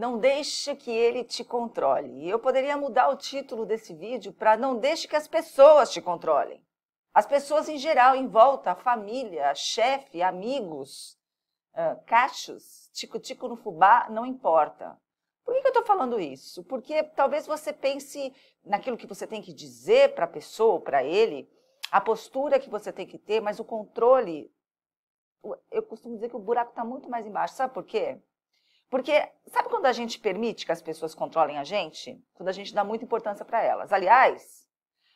Não deixe que ele te controle. E eu poderia mudar o título desse vídeo para Não deixe que as pessoas te controlem. As pessoas em geral, em volta, a família, chefe, amigos, uh, cachos, tico-tico no fubá, não importa. Por que, que eu estou falando isso? Porque talvez você pense naquilo que você tem que dizer para a pessoa, para ele, a postura que você tem que ter, mas o controle. Eu costumo dizer que o buraco está muito mais embaixo. Sabe por quê? Porque sabe quando a gente permite que as pessoas controlem a gente? Quando a gente dá muita importância para elas. Aliás,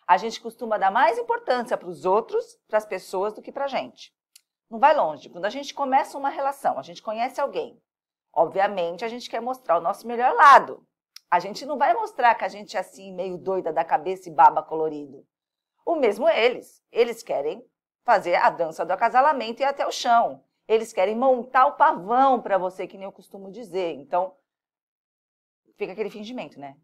a gente costuma dar mais importância para os outros, para as pessoas, do que para a gente. Não vai longe. Quando a gente começa uma relação, a gente conhece alguém. Obviamente, a gente quer mostrar o nosso melhor lado. A gente não vai mostrar que a gente é assim, meio doida da cabeça e baba colorido. O mesmo eles. Eles querem fazer a dança do acasalamento e até o chão. Eles querem montar o pavão para você, que nem eu costumo dizer. Então, fica aquele fingimento, né?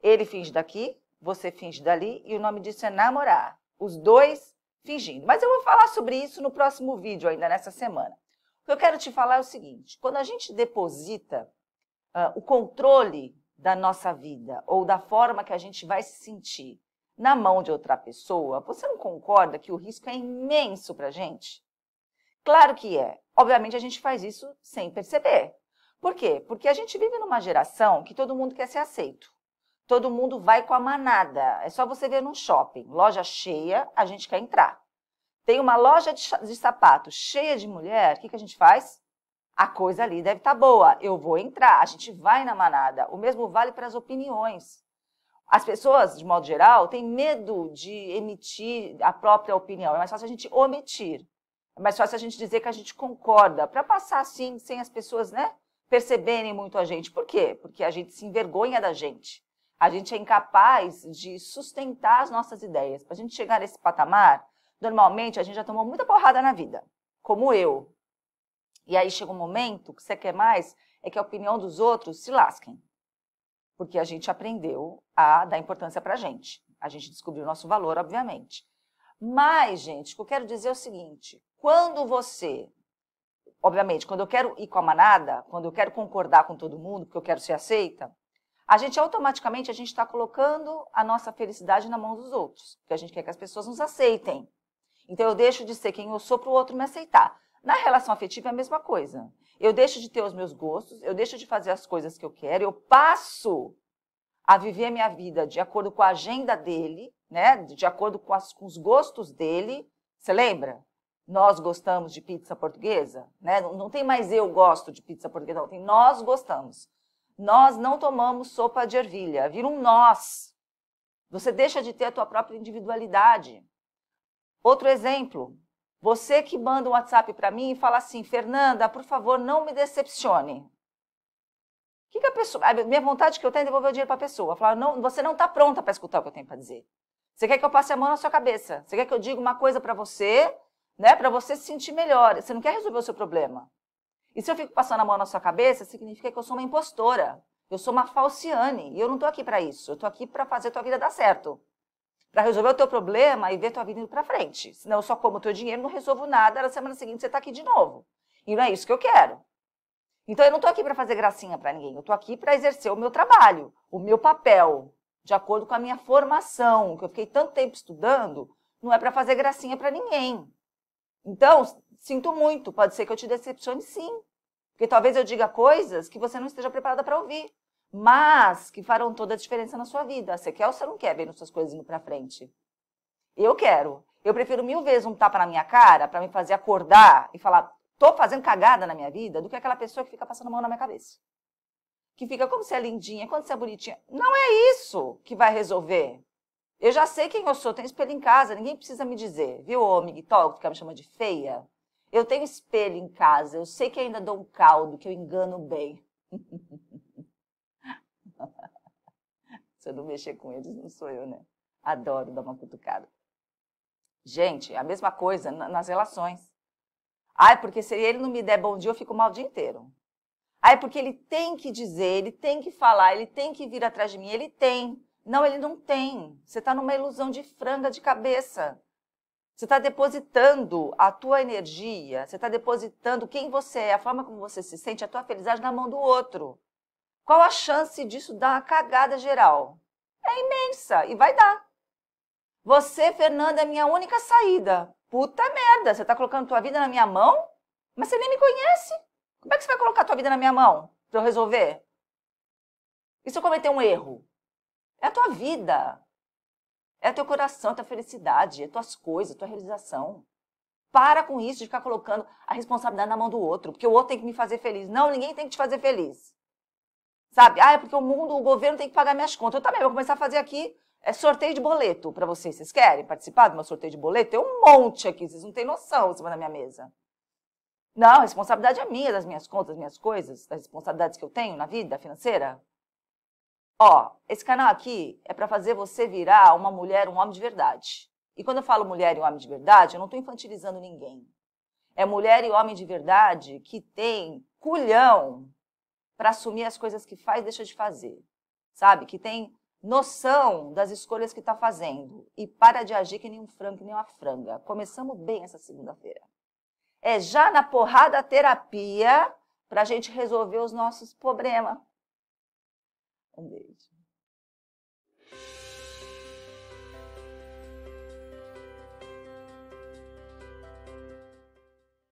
Ele finge daqui, você finge dali, e o nome disso é namorar. Os dois fingindo. Mas eu vou falar sobre isso no próximo vídeo, ainda nessa semana. O que eu quero te falar é o seguinte: quando a gente deposita uh, o controle da nossa vida ou da forma que a gente vai se sentir na mão de outra pessoa, você não concorda que o risco é imenso para a gente? Claro que é. Obviamente a gente faz isso sem perceber. Por quê? Porque a gente vive numa geração que todo mundo quer ser aceito. Todo mundo vai com a manada. É só você ver num shopping, loja cheia, a gente quer entrar. Tem uma loja de, de sapato cheia de mulher, o que, que a gente faz? A coisa ali deve estar tá boa, eu vou entrar, a gente vai na manada. O mesmo vale para as opiniões. As pessoas, de modo geral, têm medo de emitir a própria opinião. É mais fácil a gente omitir. É mais fácil a gente dizer que a gente concorda, para passar assim, sem as pessoas né, perceberem muito a gente. Por quê? Porque a gente se envergonha da gente. A gente é incapaz de sustentar as nossas ideias. Para a gente chegar nesse patamar, normalmente a gente já tomou muita porrada na vida, como eu. E aí chega um momento que você quer mais é que a opinião dos outros se lasquem. Porque a gente aprendeu a dar importância para a gente. A gente descobriu o nosso valor, obviamente. Mas, gente, o que eu quero dizer é o seguinte: quando você, obviamente, quando eu quero ir com a manada, quando eu quero concordar com todo mundo, porque eu quero ser aceita, a gente automaticamente a gente está colocando a nossa felicidade na mão dos outros, porque a gente quer que as pessoas nos aceitem. Então eu deixo de ser quem eu sou para o outro me aceitar. Na relação afetiva é a mesma coisa. Eu deixo de ter os meus gostos, eu deixo de fazer as coisas que eu quero, eu passo a viver minha vida de acordo com a agenda dele, né? De acordo com, as, com os gostos dele. Você lembra? Nós gostamos de pizza portuguesa, né? Não, não tem mais eu gosto de pizza portuguesa, não, tem nós gostamos. Nós não tomamos sopa de ervilha, vira um nós. Você deixa de ter a tua própria individualidade. Outro exemplo, você que manda um WhatsApp para mim e fala assim: "Fernanda, por favor, não me decepcione" que, que a pessoa. A minha vontade que eu tenho é devolver o dinheiro para a pessoa. Falar, não, você não está pronta para escutar o que eu tenho para dizer. Você quer que eu passe a mão na sua cabeça. Você quer que eu diga uma coisa para você, né? Para você se sentir melhor. Você não quer resolver o seu problema. E se eu fico passando a mão na sua cabeça, significa que eu sou uma impostora. Eu sou uma falciane. E eu não estou aqui para isso. Eu estou aqui para fazer tua vida dar certo. Para resolver o teu problema e ver tua vida indo para frente. Senão eu só como teu dinheiro, não resolvo nada. Na semana seguinte você está aqui de novo. E não é isso que eu quero. Então eu não estou aqui para fazer gracinha para ninguém, eu estou aqui para exercer o meu trabalho, o meu papel, de acordo com a minha formação, que eu fiquei tanto tempo estudando, não é para fazer gracinha para ninguém. Então, sinto muito, pode ser que eu te decepcione sim, porque talvez eu diga coisas que você não esteja preparada para ouvir, mas que farão toda a diferença na sua vida. Você quer ou você não quer ver suas coisas indo para frente? Eu quero. Eu prefiro mil vezes um tapa na minha cara para me fazer acordar e falar: tô fazendo cagada na minha vida do que aquela pessoa que fica passando a mão na minha cabeça. Que fica, como você é lindinha, quando você é bonitinha. Não é isso que vai resolver. Eu já sei quem eu sou, tenho espelho em casa, ninguém precisa me dizer. Viu, ô Miguel, que fica me chamando de feia? Eu tenho espelho em casa, eu sei que ainda dou um caldo, que eu engano bem. Se eu não mexer com eles, não sou eu, né? Adoro dar uma cutucada. Gente, a mesma coisa nas relações. Ai, porque se ele não me der bom dia, eu fico mal o dia inteiro. Ai, porque ele tem que dizer, ele tem que falar, ele tem que vir atrás de mim, ele tem. Não, ele não tem. Você está numa ilusão de franga de cabeça. Você está depositando a tua energia, você está depositando quem você é, a forma como você se sente, a tua felicidade na mão do outro. Qual a chance disso dar uma cagada geral? É imensa e vai dar. Você, Fernanda, é minha única saída. Puta merda, você tá colocando tua vida na minha mão? Mas você nem me conhece. Como é que você vai colocar tua vida na minha mão pra eu resolver? E se eu cometer um erro? É a tua vida. É teu coração, é tua felicidade, é tuas coisas, é tua realização. Para com isso de ficar colocando a responsabilidade na mão do outro, porque o outro tem que me fazer feliz. Não, ninguém tem que te fazer feliz. Sabe? Ah, é porque o mundo, o governo tem que pagar minhas contas. Eu também vou começar a fazer aqui é sorteio de boleto para vocês. Vocês querem participar de meu sorteio de boleto? Tem um monte aqui, vocês não têm noção em cima da minha mesa. Não, a responsabilidade é minha, das minhas contas, das minhas coisas, das responsabilidades que eu tenho na vida financeira. Ó, esse canal aqui é para fazer você virar uma mulher, um homem de verdade. E quando eu falo mulher e homem de verdade, eu não estou infantilizando ninguém. É mulher e homem de verdade que tem culhão para assumir as coisas que faz e deixa de fazer. Sabe? Que tem noção das escolhas que está fazendo e para de agir que nem um frango, que nem uma franga. Começamos bem essa segunda-feira. É já na porrada terapia para a gente resolver os nossos problemas. Um beijo.